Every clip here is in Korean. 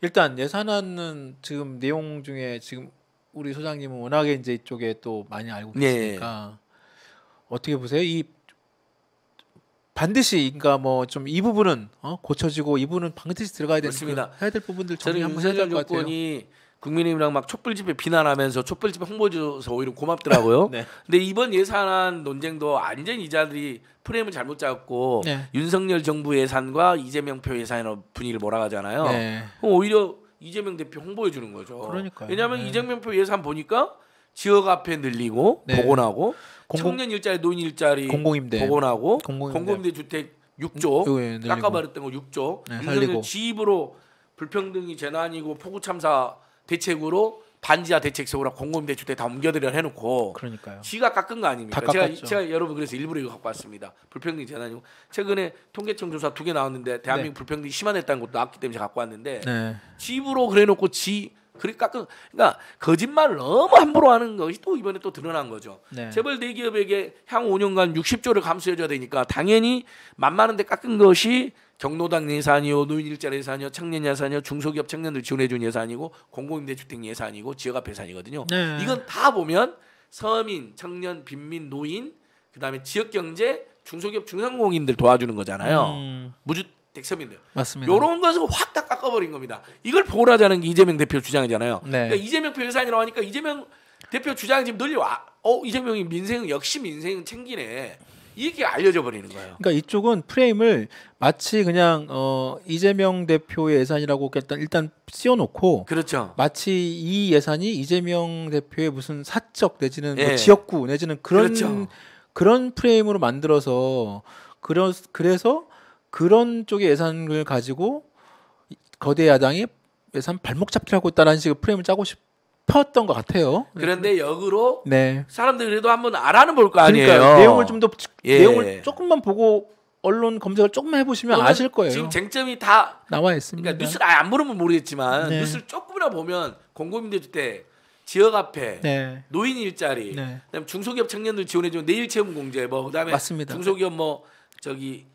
일단 예산안은 지금 내용 중에 지금 우리 소장님은 워낙에 이제 이쪽에 또 많이 알고 네. 계시니까 네. 어떻게 보세요? 이 반드시 그러니까 뭐좀 이 부분은 어? 고쳐지고 이 부분은 반드시 들어가야 되는 그 해야 될 부분들 정리 한번 해야 될것 같아요. 요건이 국민의힘이랑 막 촛불 집회 비난하면서 촛불 집회 홍보해 줘서 오히려 고맙더라고요. 네. 근데 이번 예산안 논쟁도 완전 이자들이 프레임을 잘못 잡고 네. 윤석열 정부 예산과 이재명 표 예산으로 분위기를 몰아가잖아요. 네. 그럼 오히려 이재명 대표 홍보해 주는 거죠. 그러니까 왜냐하면 네. 이재명 표 예산 보니까 지역 앞에 늘리고 네. 복원하고 공공, 청년 일자리 노인 일자리 공공임대 복원하고 공공임대, 공공임대 주택 6조 예, 깎아버렸던 거 6조 네, 윤석열 지입으로 불평등이 재난이고 폭우 참사 대책으로 반지하 대책 세우라 공공 대출때 다 옮겨드려 해놓고 그러니까요. 지가 깎은 거 아닙니까? 제가 제가 여러분 그래서 일부러 이거 갖고 왔습니다. 불평등 재난이고 최근에 통계청 조사 두 개 나왔는데 대한민국 네. 불평등이 심화됐다는 것도 나왔기 때문에 제가 갖고 왔는데 네. 집으로 그래놓고 지 그리 깎은 그러니까 거짓말 너무 함부로 하는 것이 또 이번에 또 드러난 거죠. 네. 재벌 대기업에게 향후 5년간 60조를 감수해줘야 되니까 당연히 만만한데 깎은 것이 경로당 예산이요, 노인 일자리 예산이요, 청년 예산이요, 중소기업 청년들 지원해준 예산이고 공공임대주택 예산이고 지역화폐 예산이거든요. 네. 이건 다 보면 서민, 청년, 빈민, 노인, 그다음에 지역 경제, 중소기업, 중상공인들 도와주는 거잖아요. 음. 무주택 서민들. 맞습니다. 요런 것을 확 다 깎아버린 겁니다. 이걸 보호하자는 게 이재명 대표 주장이잖아요. 네. 그러니까 이재명 표 예산이라고 하니까 이재명 대표 주장이 지금 늘려 와. 어 이재명이 민생 역시 민생 챙기네. 이게 알려져 버리는 거예요. 그러니까 이쪽은 프레임을 마치 그냥 어 이재명 대표의 예산이라고 일단 일단 씌워놓고 그렇죠. 마치 이 예산이 이재명 대표의 무슨 사적 내지는 뭐 예. 뭐 지역구 내지는 그런 그렇죠. 그런 프레임으로 만들어서 그런 그래서 그런 쪽의 예산을 가지고 거대 야당이 예산 발목 잡기 하고 있다라는 식의 프레임을 짜고 싶. 싶었던 것 같아요. 그런데 역으로 네. 사람들이 그래도 한번 알아는 볼 거 아니에요. 그러니까 내용을 좀더 예. 내용을 조금만 보고 언론 검색을 조금만 해보시면 아실 거예요. 지금 쟁점이 다 나와 있습니다. 그러니까 뉴스를 아예 안 보는 건 모르겠지만 네. 뉴스를 조금이라 보면 공공임대주택, 지역 앞에 네. 노인 일자리, 네. 그다음 중소기업 청년들 지원해주는 내일채움 공제, 뭐 그다음에 맞습니다. 중소기업 뭐 저기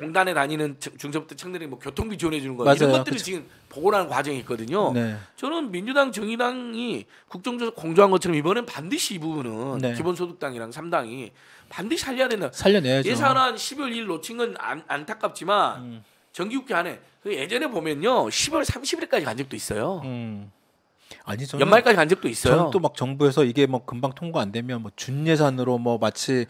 공단에 다니는 중소부터 청년이 뭐 교통비 지원해 주는 거 맞아요. 이런 것들을 그쵸. 지금 복원하는 과정이 있거든요. 네. 저는 민주당 정의당이 국정조사 공조한 것처럼 이번엔 반드시 이 부분은 네. 기본소득당이랑 삼당이 반드시 살려야 된다. 살려내야죠. 예산안 10월 1일 놓친 건 안, 안타깝지만 음. 정기국회 안에 그 예전에 보면요 10월 30일까지 간 적도 있어요. 음. 아니 저 연말까지 간 적도 있어요. 저는 또막 정부에서 이게 뭐 금방 통과 안 되면 뭐 준예산으로 뭐 마치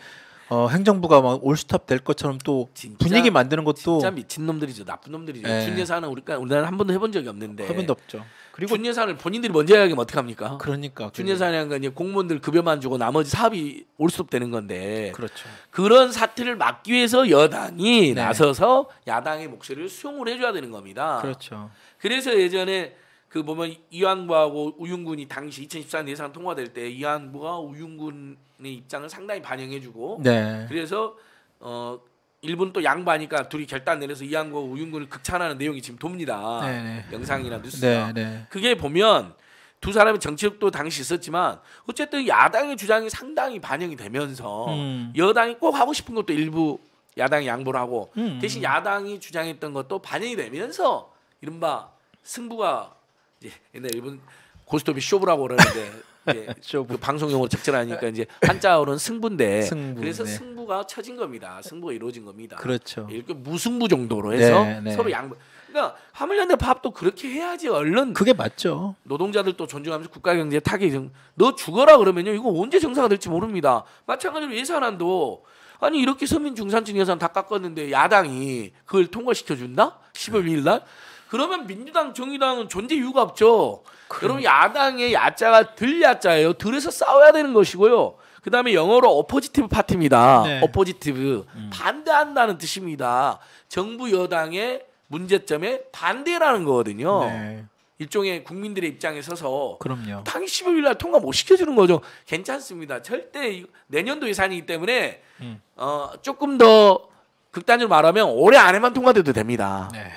어, 행정부가 막 올스톱 될 것처럼 또 진짜, 분위기 만드는 것도 진짜 미친 놈들이죠. 나쁜 놈들이죠. 네. 준 예산은 우리가 우리나라 한 번도 해본 적이 없는데 한 번도 없죠. 그리고 준 예산을 본인들이 먼저 해야 하면 어떻 합니까? 그러니까 준 예산이란 건 이제 공무원들 급여만 주고 나머지 사업이 올스톱 되는 건데 그렇죠. 그런 사태를 막기 위해서 여당이 네. 나서서 야당의 목소리를 수용을 해줘야 되는 겁니다. 그렇죠. 그래서 예전에 그 보면 이완구하고 우윤군이 당시 2014년 예산 통과될 때 이완구가 우윤군의 입장을 상당히 반영해주고 네. 그래서 어 일본 또 양보하니까 둘이 결단 내려서 이완구 우윤군을 극찬하는 내용이 지금 돕니다 네네. 네. 영상이나 네, 뉴스나 네네. 그게 보면 두 사람의 정치력도 당시 있었지만 어쨌든 야당의 주장이 상당히 반영이 되면서 음. 여당이 꼭 하고 싶은 것도 일부 야당이 양보를 하고 음, 음. 대신 야당이 주장했던 것도 반영이 되면서 이른바 승부가 이제 예, 옛날 일본 고스톱이 쇼부라고 그러는데 이제 쇼부. 그 방송용어로 적절하니까 이제 한자어로는 승부인데 승부, 그래서 네. 승부가 쳐진 겁니다. 승부가 이루어진 겁니다. 그렇죠. 예, 이렇게 무승부 정도로 해서 네, 네. 서로 양보. 그러니까 하물련데 밥도 그렇게 해야지 얼른 그게 맞죠. 노동자들 도 존중하면서 국가 경제 에 타격이 좀, 너 죽어라 그러면요 이거 언제 정상화 될지 모릅니다. 마찬가지로 예산안도 아니 이렇게 서민 중산층 예산 다 깎았는데 야당이 그걸 통과시켜 준다? 1 0월2일날 그러면 민주당 정의당은 존재 이유가 없죠. 그래. 그러니까. 여러분 야당의 야자가 들야자예요. 들에서 싸워야 되는 것이고요. 그다음에 영어로 어포지티브 파티입니다. 어포지티브 음. 반대한다는 뜻입니다. 정부 여당의 문제점에 반대라는 거거든요. 네. 일종의 국민들의 입장에 서서 그럼요. 당 15일 날 통과 못 시켜주는 거죠. 괜찮습니다. 절대 내년도 예산이기 때문에 음. 어, 조금 더 극단적으로 말하면 올해 안에만 통과돼도 됩니다. 네.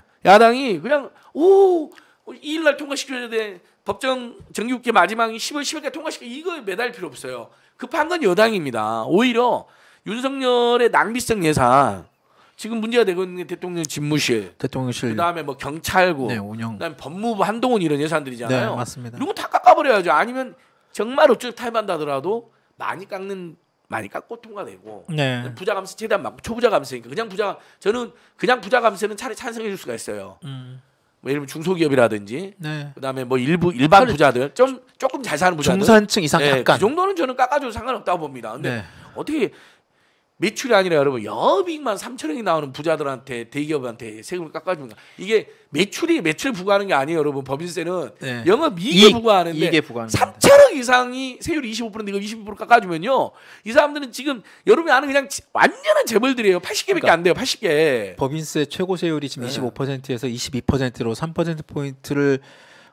야당이 그냥 오 2일날 통과시켜야 돼. 법정 정기국회 마지막이 10월 10일까지 통과시켜 이거 매달 필요 없어요. 급한 건 여당입니다. 오히려 윤석열의 낭비성 예산 지금 문제가 되고 있는 게 대통령 집무실, 대통령실, 그다음에 뭐 경찰국, 네, 그다음에 법무부 한동훈 이런 예산들이잖아요. 네, 맞습니다. 이거다 깎아버려야죠. 아니면 정말 어쩔 타협한다더라도 많이 깎는 많이 깎고통과 되고 네. 부자 감세 최대한 막 초부자 감세니까 그냥 부자 저는 그냥 부자 감세는 차라리 찬성해 줄 수가 있어요. 음. 뭐 예를 들면 중소기업이라든지 네. 그다음에 뭐 일부 일반 부자들 좀 조금 잘 사는 부자들 중산층 이상 네, 약간 그 정도는 저는 깎아줘도 상관없다고 봅니다. 근데 네. 어떻게 매출이 아니라 여러분 여업만 3천억이 나오는 부자들한테 대기업한테 세금을 깎아주니까 이게 매출이 매출 부과하는 게 아니에요 여러분 법인세는 네. 영업이익에 부과하는데 3천억 이상이 세율이 25%인데 이거 20% 깎아주면요 이 사람들은 지금 여러분이 아는 그냥 완전한 재벌들이에요 80개밖에 그러니까 안 돼요 80개 법인세 최고 세율이 지금 네. 25%에서 22%로 3% 포인트를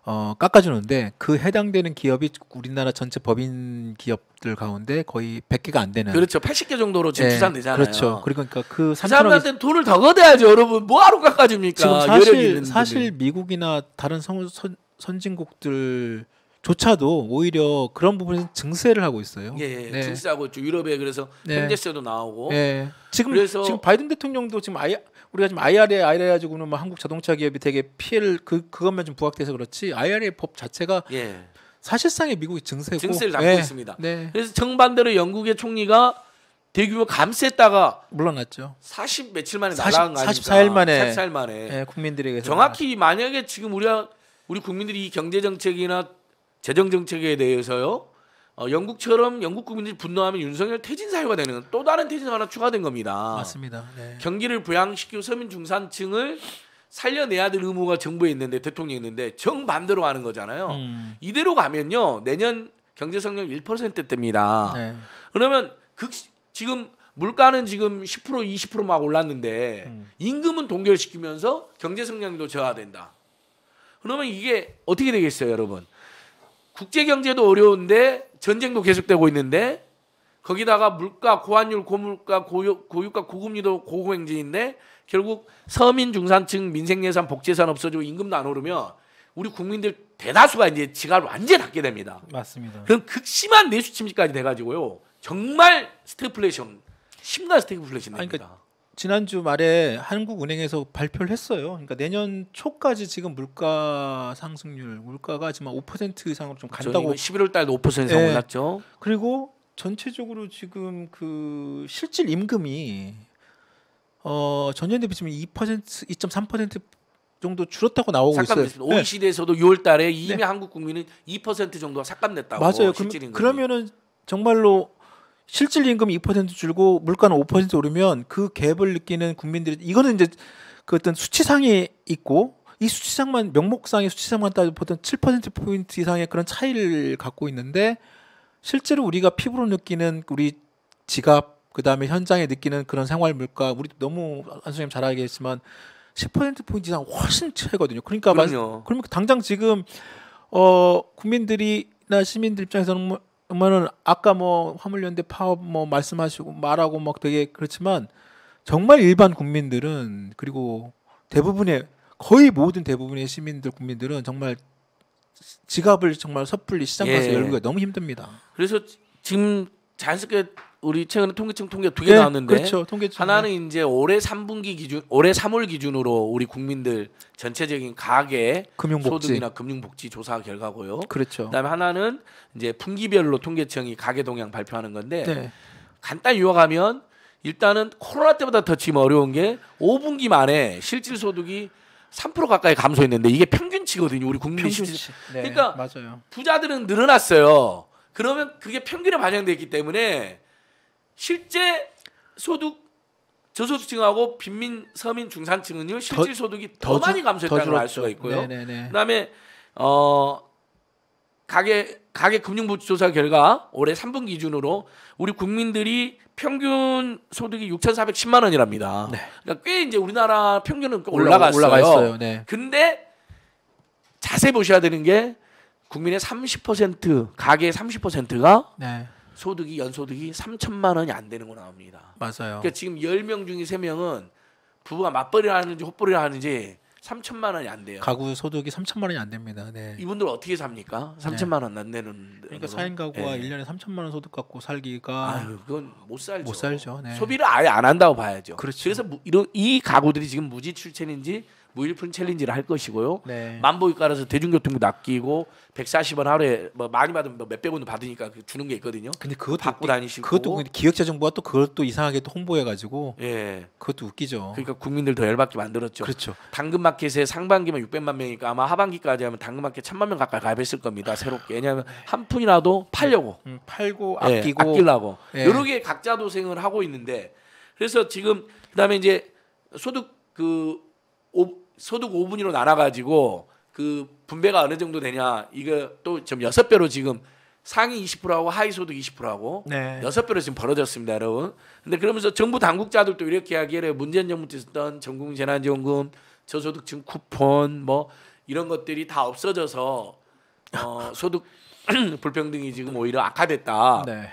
어, 깎아주는데 그 해당되는 기업이 우리나라 전체 법인 기업들 가운데 거의 100개가 안 되는 그렇죠. 80개 정도로 지금 네, 예, 추산되잖아요. 그렇죠. 그러니까 그, 그 사람한테는 돈을 더 걷어야죠, 여러분. 뭐하러 깎아줍니까? 지금 사실 사실 미국이나 다른 선, 선, 선진국들 조차도 오히려 그런 부분에 증세를 하고 있어요. 예, 예, 네. 증세하고 있죠. 유럽에 그래서 네. 펜제세도 나오고. 예. 지금 그래서 지금 바이든 대통령도 지금 아예 우리가 지금 IRA, IRA 가지고는 뭐 한국 자동차 기업이 되게 피해를 그 그것만 좀 부각돼서 그렇지 IRA 법 자체가 예. 사실상의 미국의 증세고 증세를 담고 예. 네. 있습니다. 네. 그래서 정반대로 영국의 총리가 대규모 감세했다가 물러났죠. 40 며칠 만에 40, 날아간 거아닙 44일 만에 44일 만에 네, 국민들에게 정확히 만약에 지금 우리가 우리 국민들이 경제 정책이나 재정 정책에 대해서요 어, 영국처럼 영국 국민들이 분노하면 윤석열 퇴진 사유가 되는 또 다른 퇴진 하나 추가된 겁니다. 맞습니다. 네. 경기를 부양시키고 서민 중산층을 살려내야 될 의무가 정부에 있는데 대통령이 있는데 정반대로 가는 거잖아요. 음. 이대로 가면요 내년 경제 성장 1%대입니다. 네. 그러면 극 지금 물가는 지금 10% 20%막 올랐는데 음. 임금은 동결시키면서 경제 성장도 저하된다. 그러면 이게 어떻게 되겠어요, 여러분? 국제 경제도 어려운데 전쟁도 계속되고 있는데 거기다가 물가 고환율 고물가 고유, 고유가 고금리도 고공행진인데 결국 서민 중산층 민생 예산 복지예산 없어지고 임금도 안 오르면 우리 국민들 대다수가 이제 지갑을 완전히 닫게 됩니다. 맞습니다. 그럼 극심한 내수 침식까지돼 가지고요. 정말 스태플레이션 심각한 스태플레이션 그러니까 됩니다. 그러니까 지난주 말에 한국은행에서 발표를 했어요. 그러니까 내년 초까지 지금 물가 상승률, 물가가 지금 5% 이상으로 좀 그렇죠. 간다고. 11월 달도 5% 이상 네. 올랐죠. 그리고 전체적으로 지금 그 실질 임금이 어 전년 대비 지금 2% 2.3% 정도 줄었다고 나오고 잠깐 있어요. OECD에서도 네. 6월 달에 이미 네. 한국 국민은 2% 정도가 삭감됐다고. 맞아요. 그, 그러면은 정말로 실질 임금 2% 줄고 물가는 5% 오르면 그 갭을 느끼는 국민들이 이거는 이제 그 어떤 수치상이 있고 이 수치상만 명목상의 수치상만 따져 보통 7% 포인트 이상의 그런 차이를 갖고 있는데 실제로 우리가 피부로 느끼는 우리 지갑 그다음에 현장에 느끼는 그런 생활 물가 우리 너무 안수님 잘 알겠지만 10% 포인트 이상 훨씬 차이거든요. 그러니까 그럼요. 마, 그러면 당장 지금 어 국민들이나 시민들 입장에서는 뭐 그러면은 아까 뭐 화물연대 파업 뭐 말씀하시고 말하고 막 되게 그렇지만 정말 일반 국민들은 그리고 대부분의 거의 모든 대부분의 시민들 국민들은 정말 지갑을 정말 섣불리 시장 가서 예. 열기가 너무 힘듭니다. 그래서 지금 자연스럽게 우리 최근에 통계청 통계 두개 네, 나왔는데 그렇죠. 통계청. 하나는 이제 올해 3분기 기준 올해 3월 기준으로 우리 국민들 전체적인 가계 금융복지. 소득이나 금융복지 조사 결과고요. 그렇죠. 그다음에 하나는 이제 분기별로 통계청이 가계 동향 발표하는 건데 네. 간단히 요약하면 일단은 코로나 때보다 더 지금 어려운 게 5분기 만에 실질 소득이 3% 가까이 감소했는데 이게 평균치거든요. 우리 국민 평균치. 네, 그러니까 맞아요. 부자들은 늘어났어요. 그러면 그게 평균에 반영됐기 때문에 실제 소득 저소득층하고 빈민 서민 중산층은요 실질 소득이 더, 더, 많이 감소했다는 걸 알 수가 있고요. 네네네. 그다음에 어 가계 가계 금융부채 조사 결과 올해 3분 기준으로 우리 국민들이 평균 소득이 6,410만 원이랍니다. 네. 그러니까 꽤 이제 우리나라 평균은 올라갔어요. 올라가 있어요. 네. 근데 자세히 보셔야 되는 게 국민의 30% 가계의 30%가 네. 소득이 연소득이 3천만 원이 안 되는 거 나옵니다. 맞아요. 그러니까 지금 10명 중에 3명은 부부가 맞벌이를 하는지 헛벌이를 하는지 3천만 원이 안 돼요. 가구 소득이 3천만 원이 안 됩니다. 네. 이분들 어떻게 삽니까? 3천만 원안 되는 그러니까 4인 가구가 네. 예. 1년에 3천만 원 소득 갖고 살기가 아유, 그건 못 살죠. 못 살죠. 네. 소비를 아예 안 한다고 봐야죠. 그렇죠. 그래서 이이 가구들이 지금 무지 출챈인지 무일푼 챌린지를 할 것이고요. 네. 만보에 깔아서 대중교통도 낚이고 140원 하루에 뭐 많이 받으면 뭐 몇백 원도 받으니까 그 주는 게 있거든요. 근데 그것도 받고 그 다니시고 그것도 그 기획자 정부가 또 그걸 또 이상하게 또 홍보해 가지고 예. 그것도 웃기죠. 그러니까 국민들 더 열받게 만들었죠. 그렇죠. 당근마켓에 상반기만 600만 명이니까 아마 하반기까지 하면 당근마켓 1000만 명 가까이 가입했을 겁니다. 새롭게. 왜냐하면 네. 한 푼이라도 네. 팔려고 음, 팔고 예, 아끼고 예, 아끼려고 예. 여러 개 각자 도생을 하고 있는데 그래서 지금 그다음에 이제 소득 그 오, 소득 5분위로 날아가지고그 분배가 어느 정도 되냐 이거 또 지금 여섯 배로 지금 상위 20%하고 하위 소득 20%하고 여섯 네. 배로 지금 벌어졌습니다, 여러분. 근데 그러면서 정부 당국자들도 이렇게 이야기해요. 문재인 정부 때 썼던 전국 재난지원금, 저소득층 쿠폰 뭐 이런 것들이 다 없어져서 어, 소득 불평등이 지금 오히려 악화됐다. 네.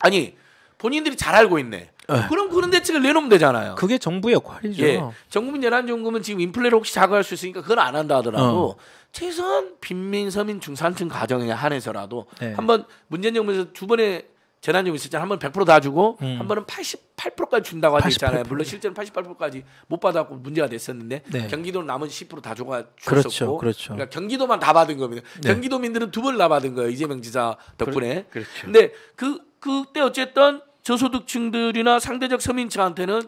아니 본인들이 잘 알고 있네. 예. 그럼 그런 대책을 내놓으면 되잖아요. 그게 정부의 역할이죠. 예. 정부민 재난지원금은 지금 인플레를 혹시 자극할 수 있으니까 그건 안 한다 하더라도 어. 최소한 빈민, 서민, 중산층 가정에 한해서라도 네. 한번 문재인 정부에서 두 번의 재난지원금 있었잖아요. 한번 100%다 주고 음. 한 번은 88%까지 준다고 하지 있잖아요. 물론 실제는 88%까지 못 받았고 문제가 됐었는데 네. 경기도는 남은 10%다 줘가 그렇죠, 줬었고 그렇죠. 그러니까 경기도만 다 받은 겁니다. 네. 경기도민들은 두번을다 받은 거예요. 이재명 지사 덕분에. 그 그렇죠. 근데 그 그때 어쨌든 저소득층들이나 상대적 서민층한테는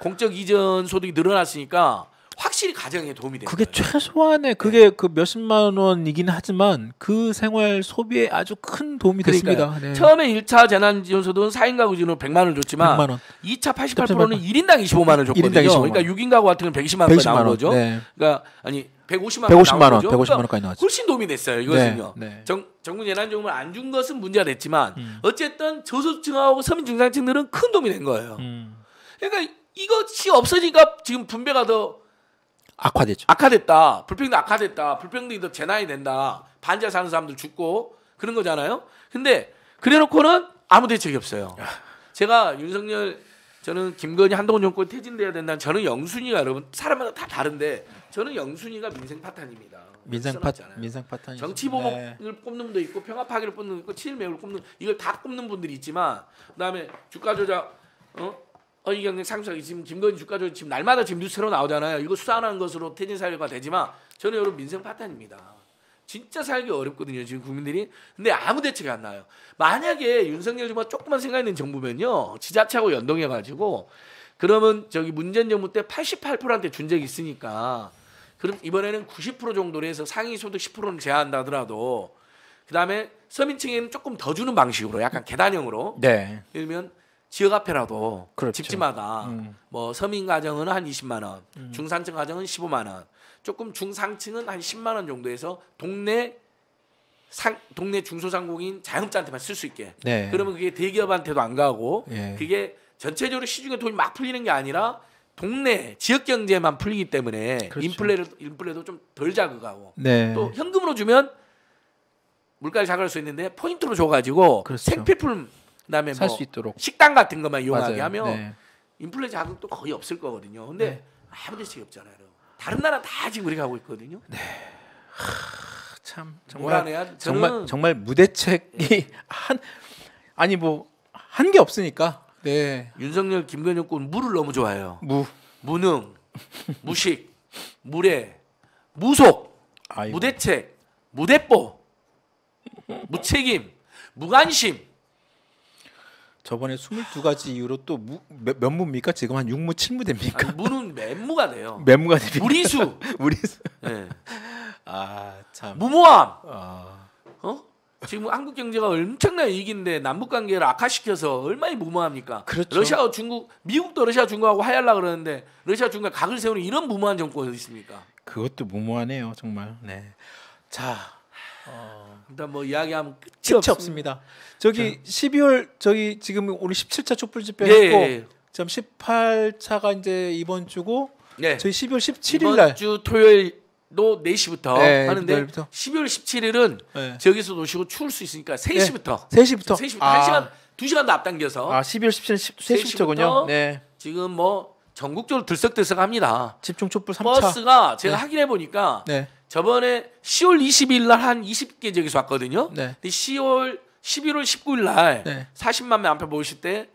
공적 이전 소득이 늘어났으니까 확실히 가정에 도움이 돼요. 그게 최소한의 그게 네. 그 몇십만 원이긴 하지만 그 생활 소비에 아주 큰 도움이 그러니까요. 됐습니다. 네. 처음에 1차 재난지원소득은 4인 가구 기준 100만 원을 줬지만 100만 원. 2차 88%는 1인당 25만 원 줬거든요. 25만 그러니까 원. 그러니까 6인 가구 같은 경우는 120만 원까지 나온 거죠. 네. 그러니까 아니 150만, 150만 원, 150만 그러니까 원까지 나왔죠. 훨씬 도움이 됐어요. 이것은요. 네, 네. 정, 정부 재난지원금을 안 준 것은 문제가 됐지만 음. 어쨌든 저소득층하고 서민 중산층들은 큰 도움이 된 거예요. 음. 그러니까 이것이 없으니까 지금 분배가 더 악화됐죠. 악화됐다. 불평등 악화됐다. 불평등이 더 재난이 된다. 반지 사는 사람들 죽고 그런 거잖아요. 근데 그래놓고는 아무 대책이 없어요. 제가 윤석열 저는 김건희 한동훈 정권 퇴진돼야 된다 저는 영순이가 여러분 사람마다 다 다른데 저는 영순이가 민생 파탄입니다. 민생 파 민생 파탄 정치 보복을 네. 꼽는 분도 있고 평화 파괴를 꼽는 분도 있고 친일매우를 꼽는 이걸 다 꼽는 분들이 있지만 그다음에 주가 조작 어 어이경영 상식이 지금 김건희 주가 조작 지금 날마다 지금 뉴스 로 나오잖아요. 이거 수사하는 것으로 퇴진 사유가 되지만 저는 여러분 민생 파탄입니다. 진짜 살기 어렵거든요 지금 국민들이 근데 아무 대책이 안 나요 만약에 윤석열 정부가 조금만 생각 있는 정부면요 지자체하고 연동해 가지고 그러면 저기 문재인 정부 때 88%한테 준 적이 있으니까 그럼 이번에는 90% 정도로 해서 상위 소득 10%는 제한한다 하더라도 그다음에 서민층에는 조금 더 주는 방식으로 약간 계단형으로 네. 예를면 들 지역 앞에라도 그렇죠. 집집마다 음. 뭐 서민 가정은 한 20만 원, 음. 중산층 가정은 15만 원, 조금 중상층은 한 10만 원 정도에서 동네 상, 동네 중소상공인 자영업자한테만 쓸 수 있게. 네. 그러면 그게 대기업한테도 안 가고 네. 그게 전체적으로 시중에 돈이 막 풀리는 게 아니라 동네 지역 경제만 풀리기 때문에 그렇죠. 인플레를 인플레도 좀 덜 자극하고 네. 또 현금으로 주면 물가를 자극할 수 있는데 포인트로 줘가지고 그렇죠. 생필품 그다음에 뭐 식당 같은 것만 이용하게 하면 네. 인플레 자극도 거의 없을 거거든요. 근데 네. 아무 대책이 없잖아요. 다른 나라 다 지금 우리가 하고 있거든요. 네. 하, 참 정말 해야, 정말 정말 무대책이 예. 한 아니 뭐 한 게 없으니까 네. 윤석열 김건희군 무를 너무 좋아해요. 무. 무능, 무식, 무례, 무속, 아이고. 무대책, 무대뽀, 무책임, 무관심. 저번에 22가지 이유로 또몇 무입니까? 지금 한 6무 7무 됩니까? 아니, 무는 맨무가 돼요. 맨무가 됩니까? 무리수. 무리수. 네. 아, 참. 무모함. 아... 지금 한국 경제가 엄청난 위기인데 남북 관계를 악화시켜서 얼마나 무모합니까? 그렇죠. 러시아와 중국, 미국도 러시아 중국하고 하야라 그러는데 러시아 중국 각을 세우는 이런 무모한 정권이 있습니까? 그것도 무모하네요, 정말. 네. 자, 어... 일단 뭐 이야기하면 끝이, 끝이 없습니다. 저기 자. 12월 저기 지금 오늘 17차 촛불 집회 예, 고 예, 예, 지금 18차가 이제 이번 주고 네. 저희 12월 17일 날. 주 토요일 또 4시부터 네, 하는데 4부터 12월 17일은 네. 저기서 노시고 추울 수 있으니까 3시부터 네, 3시부터 3시부터 아. 1시간 2시간도 앞당겨서 아 12월 17일 3시부터군요. 네. 지금 뭐 전국적으로 들썩들썩합니다. 집중 촛불 3차. 버스가 제가 네. 확인해 보니까 네. 저번에 10월 20일 날 한 20개 저기서 왔거든요. 네. 근데 10월 11월 19일 날 40만 명 앞에 모이실 때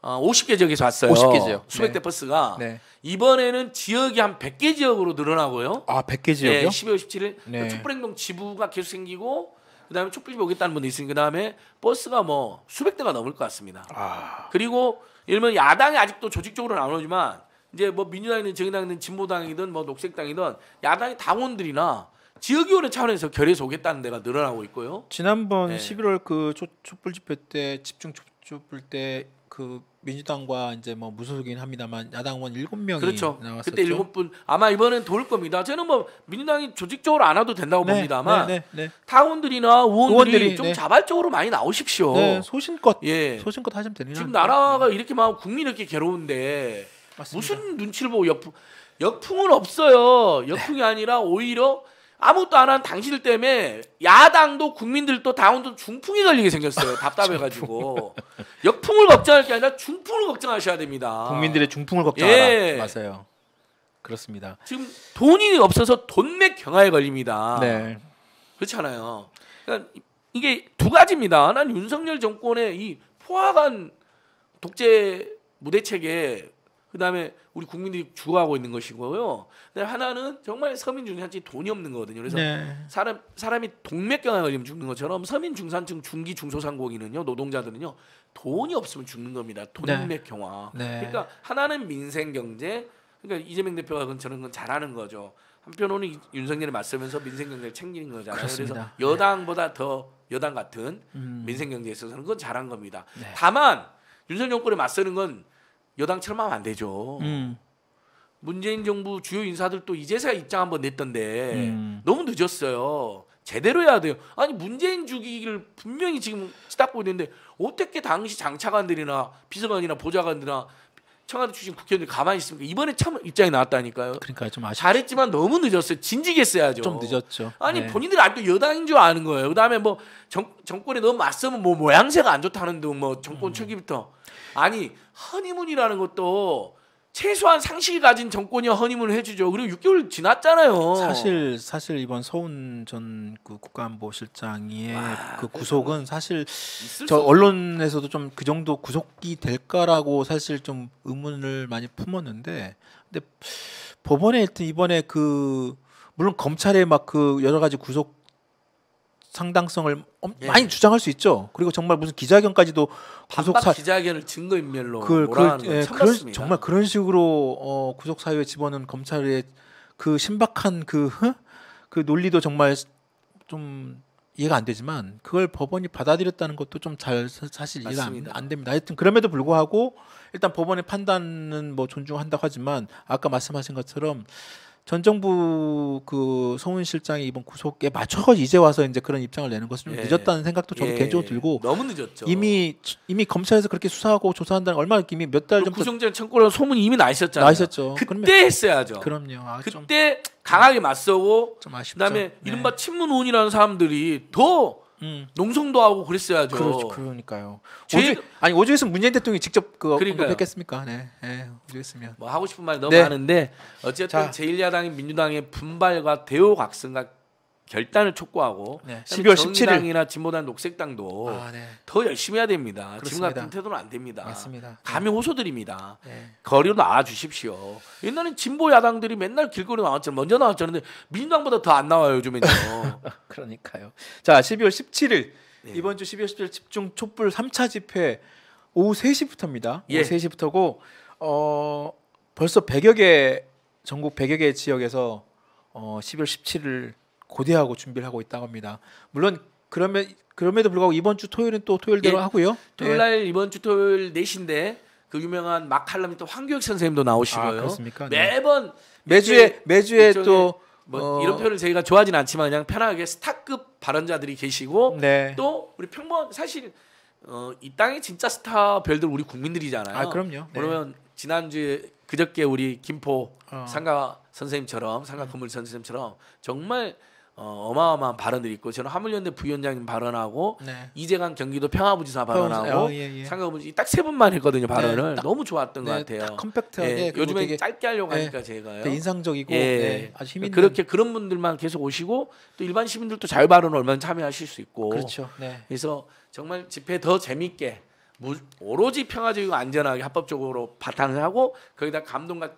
어, 50개 지역에서 왔어요. 50개 지역. 수백 네. 대 버스가 네. 이번에는 지역이 한 100개 지역으로 늘어나고요. 아, 100개 지역이요? 네, 12월 17일 네. 그러니까 촛불행동 지부가 계속 생기고 그다음에 촛불집 오겠다는 분도 있으니까 그다음에 버스가 뭐 수백 대가 넘을 것 같습니다. 아. 그리고 예를 들면 야당이 아직도 조직적으로 나오지만 이제 뭐 민주당이든 정의당이든 진보당이든 뭐 녹색당이든 야당의 당원들이나 지역위원회 차원에서 결의해서 오겠다는 데가 늘어나고 있고요. 지난번 네. 11월 그 촛불 집회 때 집중 촛불 때그 민주당과 이제 뭐 무소속이긴 합니다만 야당 의원 일곱 명이 그렇죠. 나왔었죠. 그때 일곱 분 아마 이번엔 돌 겁니다. 저는 뭐 민주당이 조직적으로 안 와도 된다고 네, 봅니다만 네, 네, 네. 당원들이나 의원들이, 의원들이 좀 네. 자발적으로 많이 나오십시오. 네, 소신껏 예. 소신껏 하시면 되는 지금 나라가 이렇게 막 국민 이렇게 괴로운데 맞습니다. 무슨 눈치를 보고 역풍 역풍은 없어요. 역풍이 아니라 오히려 아무것도 안 한 당신들 때문에 야당도 국민들도 당원도 중풍이 걸리게 생겼어요. 답답해가지고 역풍을 걱정할 게 아니라 중풍을 걱정하셔야 됩니다. 국민들의 중풍을 걱정하라. 예. 맞아요. 그렇습니다. 지금 돈이 없어서 돈맥 경화에 걸립니다. 네. 그렇잖아요. 그러니까 이게 두 가지입니다. 난 윤석열 정권의 이 포화간 독재 무대책에 그다음에 우리 국민들이 주어하고 있는 것이고요. 그다 하나는 정말 서민 중산층이 돈이 없는 거거든요. 그래서 네. 사람 사람이 동맥경화에 걸리면 죽는 것처럼 서민 중산층 중기 중소상공인은요 노동자들은요 돈이 없으면 죽는 겁니다. 동맥경화. 네. 네. 그러니까 하나는 민생 경제. 그러니까 이재명 대표가 그건 저런 건 잘하는 거죠. 한편으로는 윤석열이 맞서면서 민생 경제를 챙기는 거잖아요. 그렇습니다. 그래서 네. 여당보다 더 여당 같은 음. 민생 경제에 있어서는 그건 잘한 겁니다. 네. 다만 윤석열 정권에 맞서는 건 여당처럼 하면 안 되죠. 음. 문재인 정부 주요 인사들도 이제서야 입장 한번 냈던데 음. 너무 늦었어요. 제대로 해야 돼요. 아니 문재인 주기를 분명히 지금 치닫고 있는데 어떻게 당시 장차관들이나 비서관이나 보좌관들이나 청와대 출신 국회의원들 가만히 있습니까? 이번에 참 입장이 나왔다니까요. 그러니까 좀 아쉽죠. 잘했지만 너무 늦었어요. 진지겠어야죠. 좀 늦었죠. 아니 네. 본인들이 아직도 여당인 줄 아는 거예요. 그다음에 뭐 정, 정권에 너무 맞서면 뭐 모양새가 안 좋다는 둥뭐 정권 음. 초기부터 아니 허니문이라는 것도 최소한 상식이 가진 정권이 허니문을 해주죠. 그리고 6개월 지났잖아요. 사실 사실 이번 서훈 전그 국가안보실장의 와, 그 구속은 사실 저 언론에서도 좀 그 정도 구속이 될까라고 사실 좀 의문을 많이 품었는데, 근데 법원에 일단 이번에 그 물론 검찰의 막 그 여러 가지 구속 상당성을 예. 많이 주장할 수 있죠. 그리고 정말 무슨 기자회견까지도 구속사 기자회견을 증거인멸로 그, 그, 예, 그런, 정말 그런 식으로 어, 구속 사유에 집어넣은 검찰의 그 신박한 그, 그 논리도 정말 좀 이해가 안 되지만 그걸 법원이 받아들였다는 것도 좀잘 사실 이해가 안, 안, 됩니다. 하여튼 그럼에도 불구하고 일단 법원의 판단은 뭐 존중한다고 하지만 아까 말씀하신 것처럼 전 정부 그 송은 실장이 이번 구속에 맞춰서 이제 와서 이제 그런 입장을 내는 것은 좀 예. 늦었다는 생각도 저도 예. 개인적으로 들고 너무 늦었죠. 이미 이미 검찰에서 그렇게 수사하고 조사한다는 얼마나 이미 몇 달 전부터 구속영 청구라는 소문이 이미 나 있었잖아요. 나 있었죠. 그때 그러면, 했어야죠. 그럼요. 아, 그때 좀, 강하게 맞서고 그다음에 네. 이른바 친문 의원이라는 사람들이 더 음. 농성도 하고 그랬어야죠. 그러, 그러니까요. 제... 오주, 아니 오죽했으면 문재인 대통령이 직접 그 언급했겠습니까? 네, 네 예, 오죽했으면. 뭐 하고 싶은 말이 너무 네. 많은데 어쨌든 제1야당인 민주당의 분발과 대호각성과 결단을 촉구하고 네. 12월 17일이나 진보당 녹색당도 아, 네. 더 열심히 해야 됩니다. 그렇습니다. 지금 같은 태도는 안 됩니다. 맞습니다. 네. 감히 호소드립니다. 네. 거리로 나와 주십시오. 옛날엔 진보 야당들이 맨날 길거리 나왔잖아요. 먼저 나왔잖아요. 민주당보다 더 안 나와요 요즘에는. 그러니까요. 자 12월 17일 네. 이번 주 12월 17일 집중 촛불 3차 집회 오후 3시부터입니다. 예. 오후 3시부터고 어, 벌써 100여 개 전국 100여 개 지역에서 어, 12월 17일 고대하고 준비를 하고 있다고 합니다. 물론 그러면 그럼에도 불구하고 이번 주 토요일은 또 토요일대로 예, 하고요. 토요일 예. 날 예. 이번 주 토요일 4시인데 그 유명한 마칼럼니또 황교익 선생님도 나오시고요. 아, 그렇습니까? 네. 매번 네. 매주에 매주에 또뭐 어... 이런 표현을 저희가 좋아하진 않지만 그냥 편하게 스타급 발언자들이 계시고 네. 또 우리 평범 사실 어, 이 땅의 진짜 스타 별들 우리 국민들이잖아요. 아, 그럼요. 네. 그러면 지난주에 그저께 우리 김포 어. 상가 선생님처럼 상가 음. 건물 선생님처럼 정말 어, 마어마한 발언들이 있고 저는 화물연대 부위원장님 발언하고 네. 이재강 경기도 평화부지사 발언하고 아, 예, 예. 상가부지 딱 세 분만 했거든요 네, 발언을 네, 너무 좋았던 네, 것 같아요. 컴팩트하게 예, 요즘에 되게, 짧게 하려고 예, 하니까 제가요. 인상적이고 예. 아주 힘 그렇게 그런 분들만 계속 오시고 또 일반 시민들도 자유 발언 얼마나 참여하실 수 있고 그렇죠. 네. 그래서 정말 집회 더 재밌게 오로지 평화적이고 안전하게 합법적으로 바탕을 하고 거기다 감동과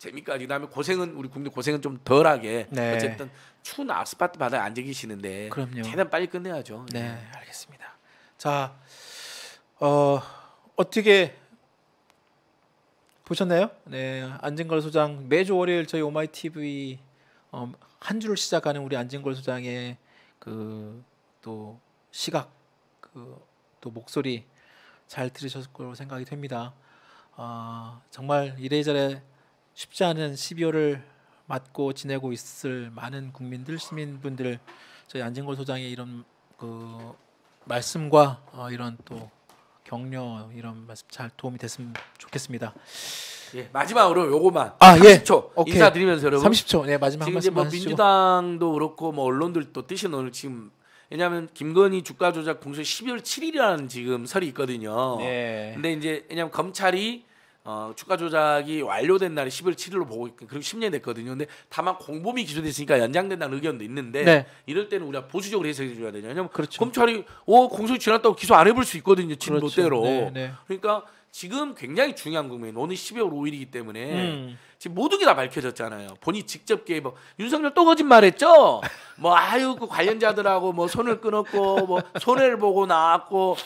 재미까지 그다음에 고생은 우리 국민 고생은 좀 덜하게 네. 어쨌든 추운 아스팔트 바다에 앉아 계시는데 그럼요. 최대한 빨리 끝내야죠. 네, 네. 알겠습니다. 자, 어, 어떻게 보셨나요? 네, 안진걸 소장 매주 월요일 저희 오마이 TV 어, 한 주를 시작하는 우리 안진걸 소장의 그 또 시각 그 또 목소리 잘 들으셨을 거라고 생각이 됩니다. 아 어, 정말 이래저래 쉽지 않은 12월을 맞고 지내고 있을 많은 국민들 시민분들 저희 안진걸 소장의 이런 그 말씀과 어, 이런 또 격려 이런 말씀 잘 도움이 됐으면 좋겠습니다. 예, 마지막으로 요거만 아, 30초 예. 인사드리면서 여러분 30초 네, 마지막 지금 이제 뭐 하시죠. 민주당도 그렇고 뭐 언론들도 뜻이 오늘 지금 왜냐하면 김건희 주가 조작 공소 12월 7일이라는 지금 설이 있거든요. 네. 근데 이제 왜냐하면 검찰이 어, 주가 조작이 완료된 날이 10월 7일로 보고 있고 그리고 1 0년 됐거든요. 근데 다만 공범이 기소됐으니까 연장된다는 의견도 있는데 네. 이럴 때는 우리가 보수적으로 해석해 줘야 되냐. 왜냐면 그렇죠. 검찰이 어, 공소시 지났다고 기소 안 해볼 수 있거든요. 진도대로. 그렇죠. 네, 네. 그러니까 지금 굉장히 중요한 국면 오늘 12월 5일이기 때문에 음. 지금 모든 게 다 밝혀졌잖아요. 본인 직접 개입. 뭐, 윤석열 또 거짓말했죠. 뭐 아유 그 관련자들하고 뭐 손을 끊었고 뭐 손해를 보고 나왔고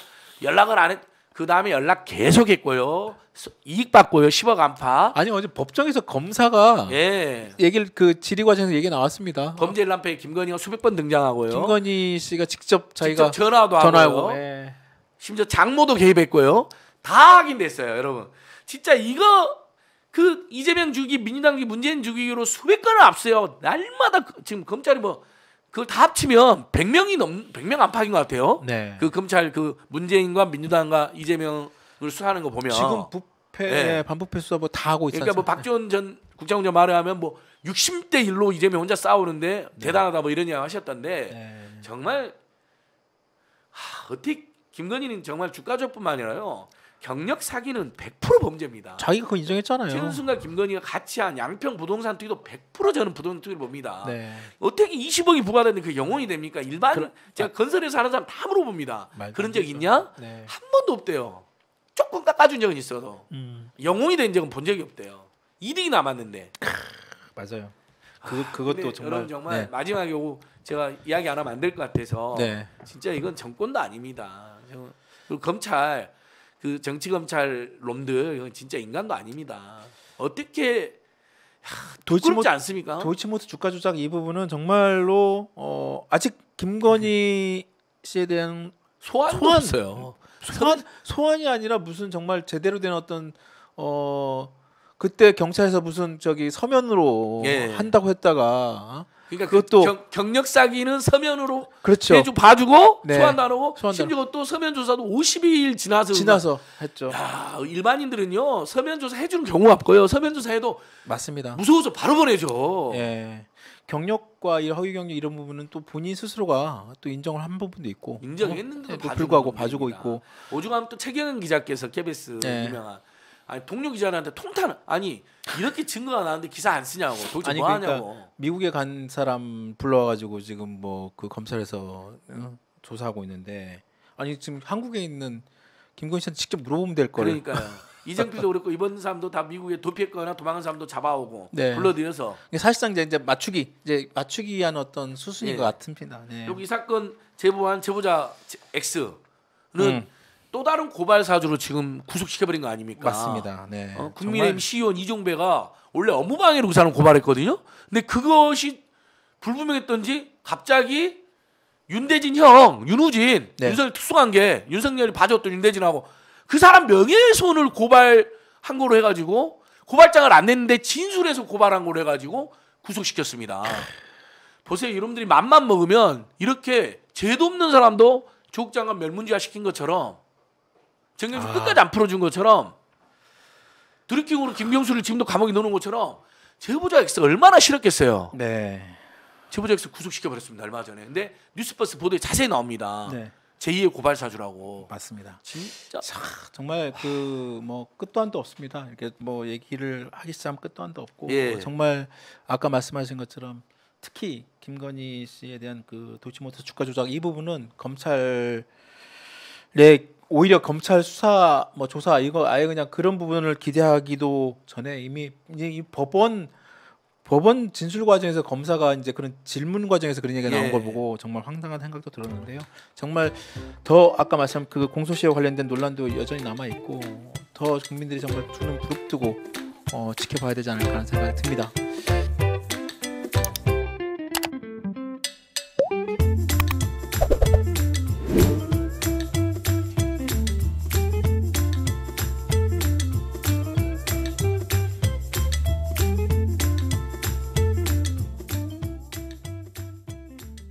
연락을 안 했. 그 다음에 연락 계속했고요. 이익 받고요. 10억 안파. 아니 어제 법정에서 검사가 예. 얘기를 그 질의 과정에서 얘기 나왔습니다. 범죄 남패 김건희가 수백 번 등장하고요. 김건희 씨가 직접 자기가 직접 전화도 전화하고 예. 심지어 장모도 개입했고요. 다 확인됐어요, 여러분. 진짜 이거 그 이재명 주기 민주당 주기 문재인 주기로 수백 건을 앞서요. 날마다 그 지금 검찰이 뭐 그걸 다 합치면 100명이 넘 100명 안팎인 것 같아요. 네. 그 검찰 그 문재인과 민주당과 이재명을 수사하는 거 보면 지금 부패 네. 반부패 수사 뭐 다 하고 있어요. 그러니까 뭐 박지원 전 국장원장 말을 하면 뭐 60대 1로 이재명 혼자 싸우는데 네. 대단하다 뭐 이런 이야기 하셨던데 네. 정말 하, 어떻게 김건희는 정말 주가조뿐만 아니라요. 경력 사기는 100% 범죄입니다. 자기가 그 인정했잖아요. 최순순과 김건희가 같이 한 양평 부동산 투기도 100% 저는 부동산 투기를 봅니다. 네. 어떻게 20억이 부과되는 그 영혼이 됩니까? 일반 그, 제가 아, 건설에서 하는 사람 다 물어봅니다. 그런 적 있냐? 네. 한 번도 없대요. 조금 깎아준 적은 있어도 음. 영혼이 된 적은 본 적이 없대요. 이득이 남았는데. 크, 맞아요. 그 아, 그것도 정말 여러분 정말 네. 마지막에 오 제가 이야기 안 하면 안될 것 같아서 네. 진짜 이건 정권도 아닙니다. 검찰 그 정치 검찰 놈들 진짜 인간도 아닙니다. 어떻게 도이치모트 않습니까? 도치모트 주가 조작 이 부분은 정말로 어, 아직 김건희 씨에 대한 소환도 소환, 없어요. 소환 소환이 아니라 무슨 정말 제대로 된 어떤 어 그때 경찰에서 무슨 저기 서면으로 예. 한다고 했다가 그러니까 그 그것도 그 경, 력 사기는 서면으로 그렇죠. 해주 봐주고 네. 소환도 안 하고 소환도 심지어 또 서면 조사도 5 2일 지나서 지나서 했죠. 야, 일반인들은요 서면 조사 해주는 경우 없고요 서면 조사해도 맞습니다. 무서워서 바로 보내죠. 예. 경력과 이 허위 경력 이런 부분은 또 본인 스스로가 또 인정을 한 부분도 있고 인정했는데도 어? 불구하고 겁니다. 봐주고 있고 오죽하면 또 최경은 기자께서 KBS 네. 예. 유명한 아니 동료 기자한테 통탄 아니 이렇게 증거가 나왔는데 기사 안 쓰냐고 도대체 아니, 뭐 그러니까 하냐고 미국에 간 사람 불러와가지고 지금 뭐 그 검찰에서 응? 어, 조사하고 있는데 아니 지금 한국에 있는 김건희 씨한테 직접 물어보면 될 거예요. 그러니까요. 이정표도 그렇고 이번 사람도 다 미국에 도피했거나 도망간 사람도 잡아오고 네. 불러들여서 사실상 이제, 맞추기 이제 맞추기한 어떤 수순인 예. 네. 것 같습니다. 네. 여기 이 사건 제보한 제보자 X는 음. 또 다른 고발 사주로 지금 구속시켜버린 거 아닙니까? 맞습니다. 네. 어, 국민의힘 정말... 시의원 e 이종배가 원래 업무방해로 그 사람 고발했거든요. 근데 그것이 불분명했던지 갑자기 윤대진 형, 윤우진, 네. 윤석열 특수한 게 윤석열이 봐줬던 윤대진하고 그 사람 명예훼손을 고발한 거로 해가지고 고발장을 안 냈는데 진술해서 고발한 거로 해가지고 구속시켰습니다. 보세요, 이놈들이 맘만 먹으면 이렇게 제도 없는 사람도 조국 장관 멸문지화 시킨 것처럼 정경수 아. 끝까지 안 풀어준 것처럼 드리킹으로 김경수를 지금도 감옥에 넣는 것처럼 제보자 X가 얼마나 싫었겠어요. 네. 제보자 X 구속시켜 버렸습니다 얼마 전에. 근데 뉴스버스 보도에 자세히 나옵니다. 네. 제2의 고발 사주라고. 맞습니다. 진짜 자, 정말 그 뭐 끝도 한도 없습니다. 이렇게 뭐 얘기를 하기 시작하면 끝도 한도 없고 예. 정말 아까 말씀하신 것처럼 특히 김건희 씨에 대한 그 도치모터 주가 조작 이 부분은 검찰의 오히려 검찰 수사 뭐 조사 이거 아예 그냥 그런 부분을 기대하기도 전에 이미 이제 이 법원 법원 진술 과정에서 검사가 이제 그런 질문 과정에서 그런 얘기가 나온 예. 걸 보고 정말 황당한 생각도 들었는데요. 정말 더 아까 말씀 그 공소시효 관련된 논란도 여전히 남아 있고 더 국민들이 정말 두는 부릅뜨고 어, 지켜봐야 되지 않을까 하는 생각이 듭니다.